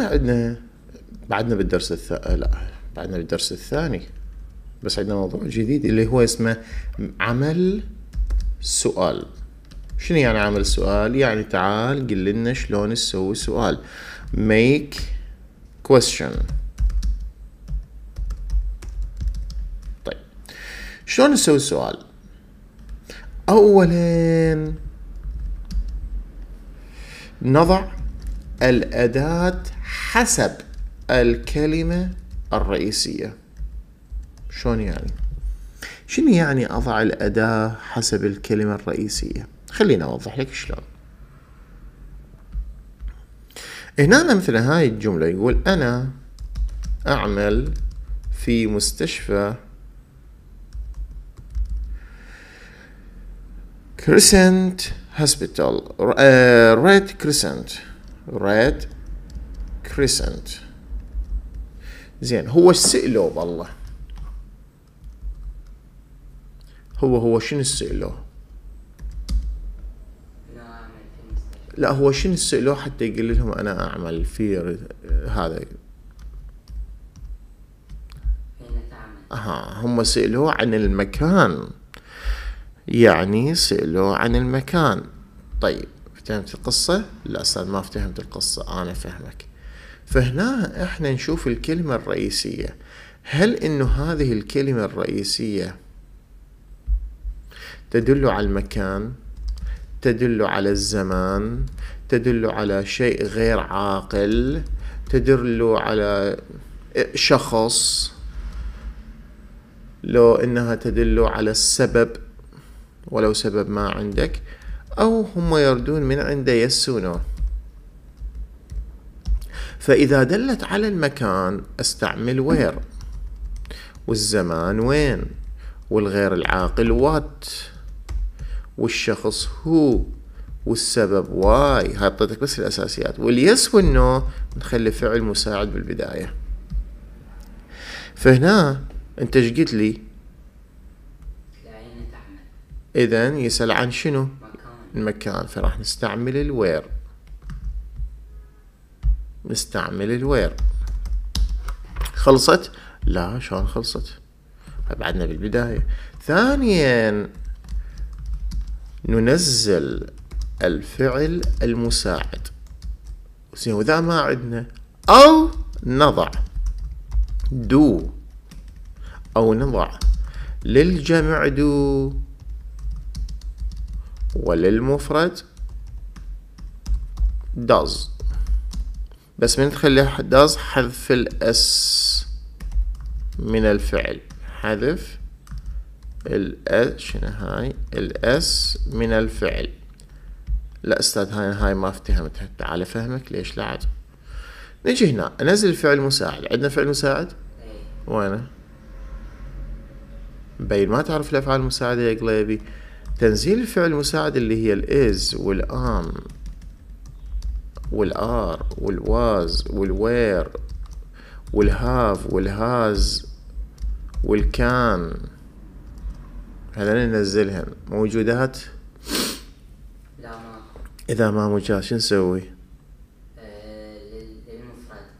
كان عندنا بعدنا بالدرس الث... لا بعدنا بالدرس الثاني بس عندنا موضوع جديد اللي هو اسمه عمل سؤال شنو يعني عمل سؤال يعني تعال قل لنا شلون نسوي سؤال make question طيب شلون نسوي سؤال اولا نضع الأداة حسب الكلمة الرئيسية شلون يعني شنو يعني أضع الأداة حسب الكلمة الرئيسية خليني أوضح لك شلون هنا مثل هاي الجملة يقول أنا أعمل في مستشفى كريسنت هوسبيتال آه، ريد كريسنت ريد كريسنت زين هو سئله والله هو هو شنو سئله لا هو شنو سئله حتى يقول لهم انا اعمل في هذا اها هم سئلوه عن المكان يعني سئلوه عن المكان طيب فهمت القصة لا أستاذ ما فهمت القصة أنا فهمك فهنا احنا نشوف الكلمة الرئيسية هل انه هذه الكلمة الرئيسية تدل على المكان تدل على الزمان تدل على شيء غير عاقل تدل على شخص لو انها تدل على السبب ولو سبب ما عندك أو هم يردون من عند يسونو فإذا دلت على المكان أستعمل وير والزمان وين والغير العاقل وات والشخص هو والسبب واي هاي اعطيتك بس الاساسيات واليس والنو نخلي فعل مساعد بالبدايه فهنا انت ايش قلت لي يعني اذا يسال عن شنو المكان فراح نستعمل الوير نستعمل الوير خلصت لا شلون خلصت بعدنا بالبداية ثانيا ننزل الفعل المساعد وذا ما عندنا أو نضع دو أو نضع للجمع دو وللمفرد does بس من تخلي does حذف الاس من الفعل حذف الاس شنو هاي الاس من الفعل لا استاذ هاي هاي ما افتهمتها تعال افهمك ليش لا عاد نجي هنا انزل فعل مساعد عندنا فعل مساعد إيه. وينه بين ما تعرف الافعال المساعده يا قليبي تنزيل الفعل المساعد اللي هي الاز والام والار والواز والوير والهاف والهاز والكان هذا ننزلهم موجودات لا ما اذا ما موجودات شو نسوي آه، للمفرد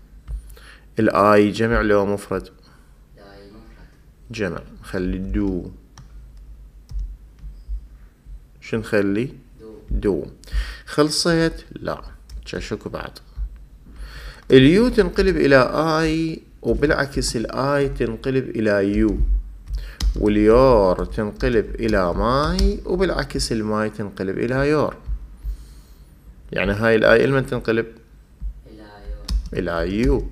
الاي جمع لو مفرد لا مفرد جمع خلي الدو شو نخلي دو خلصت لا شكو بعد اليو تنقلب الى اي وبالعكس الاي تنقلب الى يو واليور تنقلب الى ماي وبالعكس الماي تنقلب الى يور يعني هاي الاي المن تنقلب الى يو, إلى يو.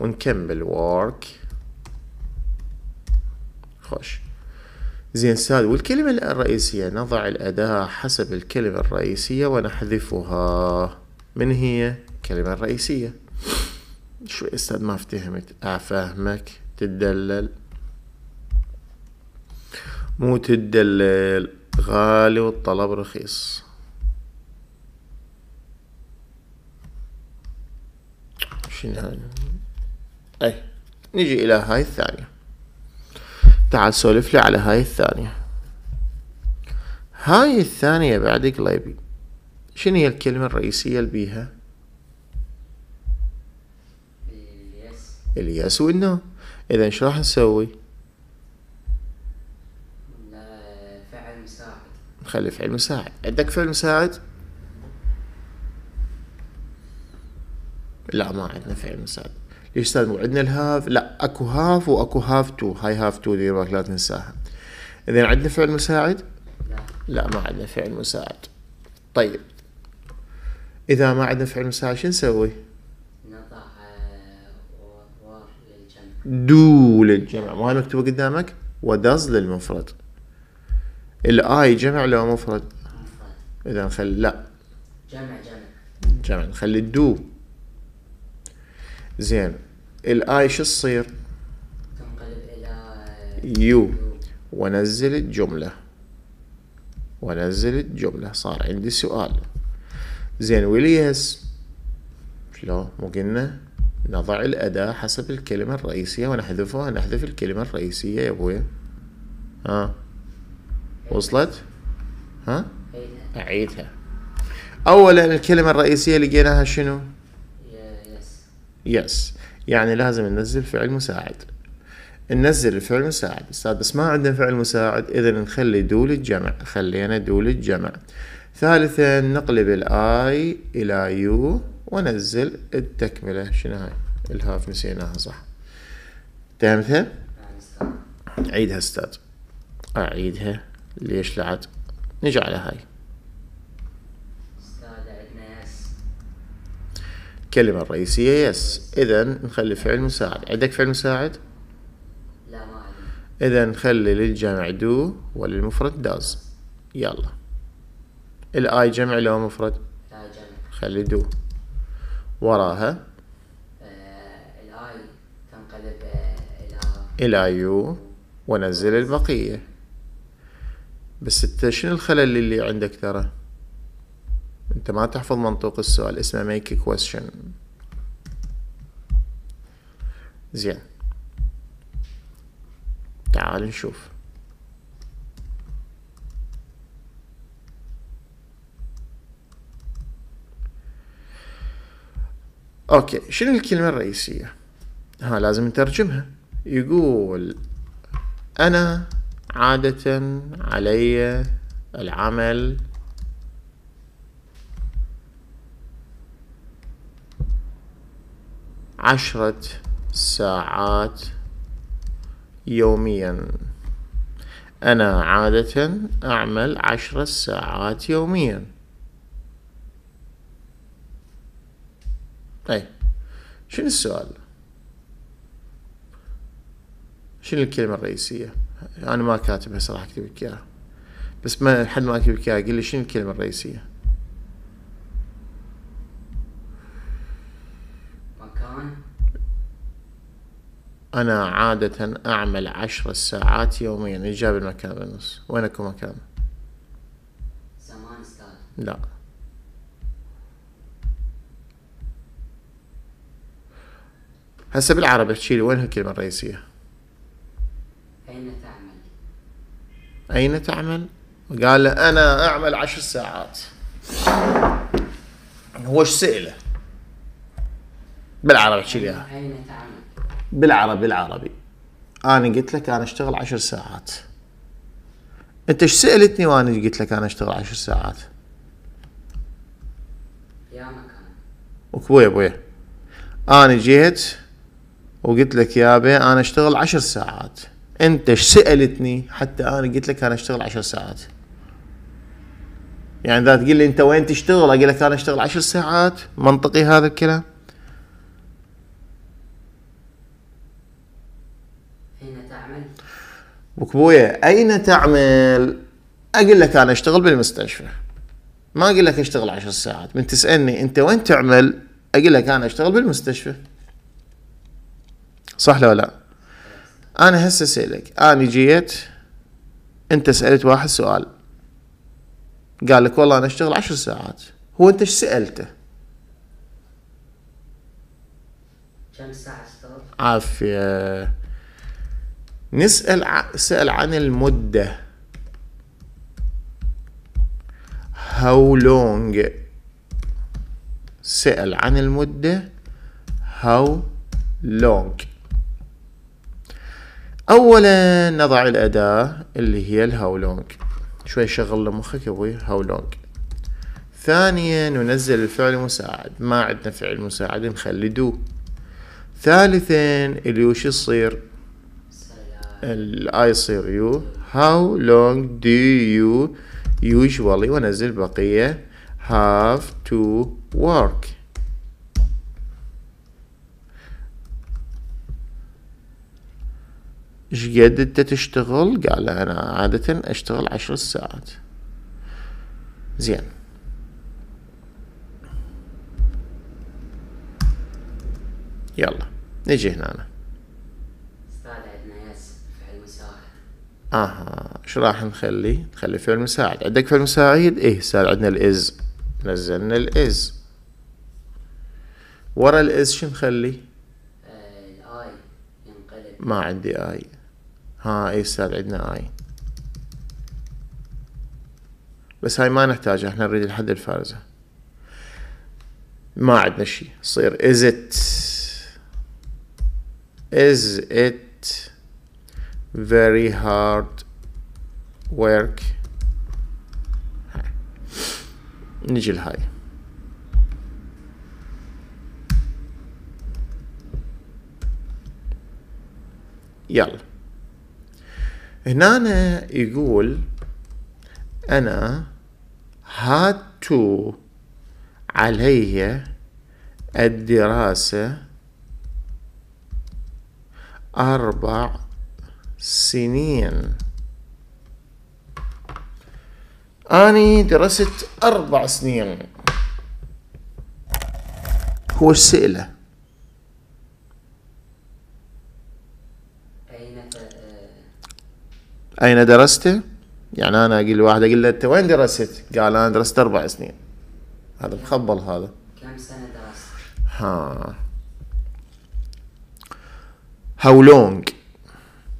ونكمل work خش زين سال والكلمة الرئيسية نضع الأداة حسب الكلمة الرئيسية ونحذفها من هي الكلمة الرئيسية شوي استاذ ما افتهمت افهمك تدلل مو تدلل غالي والطلب رخيص شنو هاي اي نجي الى هاي الثانيه تعال سولف لي على هاي الثانية هاي الثانية بعد قليبي شنو هي الكلمة الرئيسية اللي بيها؟ اليس اليس والنو إذا شو راح نسوي؟ فعل مساعد نخلي فعل مساعد عندك فعل مساعد؟ لا ما عندنا فعل مساعد يا استاذ عندنا الهاف لا اكو هاف واكو هاف تو هاي هاف تو دير لا تنساها اذا عندنا فعل مساعد لا لا ما عندنا فعل مساعد طيب اذا ما عندنا فعل مساعد شو نسوي نضع للجمع دو للجمع ما هاي مكتوبه قدامك ودز للمفرد الاي جمع لو مفرد اذا نخلي لا جمع جمع جمع نخلي الدو زين الاي شو تصير تنقلب الى يو وانزل الجمله وانزل الجمله صار عندي سؤال زين واليس شلون مو قلنا نضع الاداه حسب الكلمه الرئيسيه ونحذفها نحذف الكلمه الرئيسيه يا ابوي ها وصلت ها اعيدها اولا الكلمه الرئيسيه لقيناها شنو يس يس يعني لازم ننزل فعل مساعد ننزل الفعل المساعد استاذ بس ما عندنا فعل مساعد اذا نخلي دول الجمع خلينا دول الجمع ثالثا نقلب الاي الى يو ونزل التكمله شنو هاي الهاف نسيناها صح تامثة عيدها استاذ اعيدها ليش لعد نجعلها هاي الكلمة الرئيسية يس إذا نخلي فعل مساعد عندك فعل مساعد؟ لا ما عندي إذا نخلي للجمع دو وللمفرد داز يلا الآي جمع لو مفرد؟ الآي جمع خلي دو وراها آه، الآي تنقلب آه، إلى إلى يو ونزل البقية بس انت شنو الخلل اللي عندك ترى؟ انت ما تحفظ منطوق السؤال اسمه make a question زين تعال نشوف اوكي شنو الكلمة الرئيسية ها لازم نترجمها يقول انا عادة علي العمل عشرة ساعات يوميا أنا عادة أعمل عشرة ساعات يوميا أي طيب، شنو السؤال شنو الكلمة الرئيسية أنا ما كاتبها صراحة أكتب لك إياها بس ما حد ما أكتب لك إياها قل لي شنو الكلمة الرئيسية أنا عادة أعمل عشر ساعات يوميا إجابة المكان بالنص وين اكو مكان؟ لا هسه بالعربي احكي لي وين الكلمة الرئيسية؟ أين تعمل؟ أين تعمل؟ قال له أنا أعمل عشر ساعات هو ايش سأله؟ بالعربي احكي لي أين تعمل؟ بالعربي بالعربي انا قلت لك انا اشتغل عشر ساعات انت ايش سالتني وانا قلت لك انا اشتغل عشر ساعات يا مكان وكبويا ابويا انا جيت وقلت لك بي انا اشتغل عشر ساعات انت ايش سالتني حتى انا قلت لك انا اشتغل عشر ساعات يعني اذا تقول لي انت وين تشتغل اقول لك انا اشتغل عشر ساعات منطقي هذا الكلام بكبوية أين تعمل أقول لك أنا أشتغل بالمستشفى ما أقول لك أشتغل عشر ساعات من تسألني أنت وين تعمل أقول لك أنا أشتغل بالمستشفى صح لو لا أنا هسه اسالك، أنا جيت أنت سألت واحد سؤال قال لك والله أنا أشتغل عشر ساعات هو أنت ايش سألته كم ساعة اشتغل؟ عافية نسأل سأل عن المدة how long سأل عن المدة how long أولا نضع الأداة اللي هي how long شوي شغل لمخك مخك يا أبوي how long ثانيا ننزل الفعل المساعد ما عندنا فعل مساعد نخلي دو ثالثا اللي وش يصير الاي يصير يو هاو لونج دو يو يوجوالي وانزل بقية تو ورك ايش شقد انت تشتغل قال انا عادة اشتغل عشر ساعات زين يلا نجي هنا أنا. اها شو راح نخلي نخلي فعل مساعد عندك فعل مساعد ايه صار عندنا الاز نزلنا الاز ورا الاز شو نخلي الاي آه، ينقلب ما عندي اي ها ايه صار عندنا اي بس هاي ما نحتاجها احنا نريد الحد الفارزه ما عندنا شيء يصير is it is it very hard work نجي لهاي يلا هنا أنا يقول أنا had to علي الدراسة أربع سنين أني درست أربع سنين هو السئلة أين درست؟ يعني أنا أقول لواحد أقول له أنت وين درست؟ قال أنا درست أربع سنين هذا مخبل هذا كم سنة درست؟ ها هاو لونج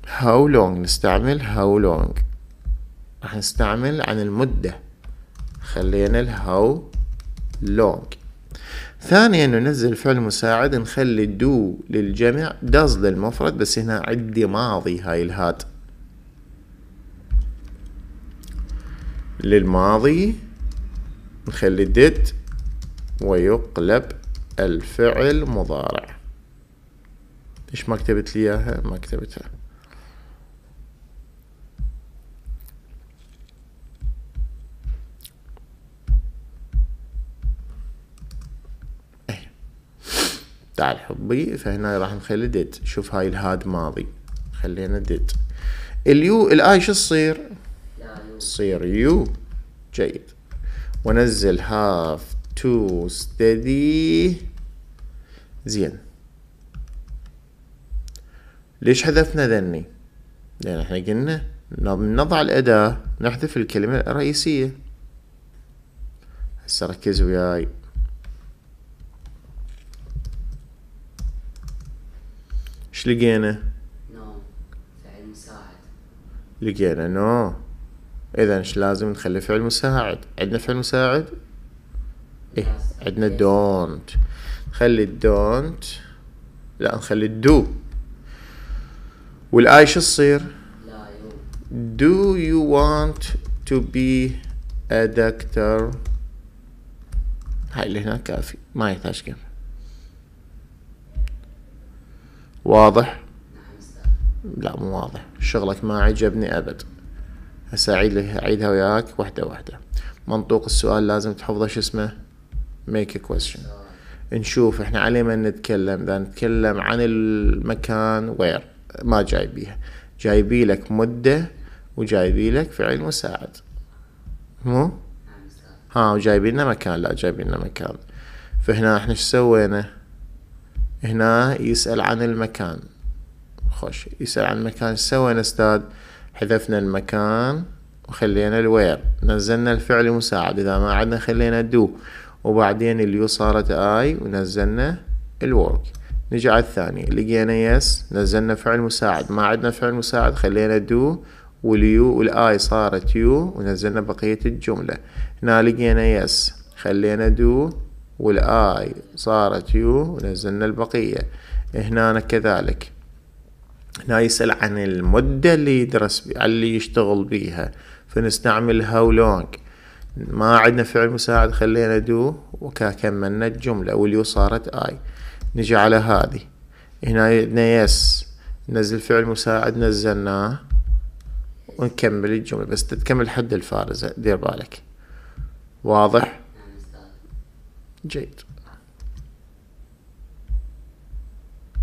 how long نستعمل how long راح نستعمل عن المدة خلينا ال how long ثانيا ننزل فعل مساعد نخلي دو للجمع does للمفرد بس هنا عدي ماضي هاي الهات للماضي نخلي did ويقلب الفعل مضارع ايش ما كتبت لي اياها ما كتبتها تعال حبي فهنا راح نخلي ديد شوف هاي الهاد ماضي خلينا ديد اليو الاي شو تصير تصير يو جيد ونزل هاف تو ستدي زين ليش حذفنا ذني لان احنا قلنا نضع الاداة نحذف الكلمة الرئيسية هسه ركزوا وياي لقينا؟ نو فعل مساعد لقينا نو اذا ايش لازم نخلي فعل مساعد عندنا فعل مساعد؟ ايه عندنا دونت خلي الدونت لا نخلي الدو والاي شو تصير؟ Do you want to be a doctor؟ هاي اللي هناك كافي ما يحتاج كم واضح لا مو واضح شغلك ما عجبني أبد هسه أعيد أعيدها وياك واحدة واحدة منطوق السؤال لازم تحفظه شو اسمه ميك a نشوف احنا علي من نتكلم اذا نتكلم عن المكان وير ما جايبيها جايبي لك مدة وجايبي لك فعل مساعد مو ها وجايبين لنا مكان لا جايبين لنا مكان فهنا احنا شو سوينا هنا يسأل عن المكان خوش يسأل عن المكان سوى استاذ حذفنا المكان وخلينا الوير نزلنا الفعل مساعد إذا ما عدنا خلينا دو وبعدين اليو صارت اي ونزلنا الورك نجي على الثاني لقينا يس نزلنا فعل مساعد ما عدنا فعل مساعد خلينا دو واليو والاي صارت يو ونزلنا بقية الجملة هنا لقينا يس خلينا دو والاي صارت يو ونزلنا البقية هنا كذلك هنا يسأل عن المدة اللي يدرس بي اللي يشتغل بيها فنستعمل هاو لونج ما عندنا فعل مساعد خلينا دو وكملنا الجملة واليو صارت اي نجي على هذه هنا عندنا يس نزل فعل مساعد نزلناه ونكمل الجملة بس تتكمل حد الفارزة دير بالك واضح Jade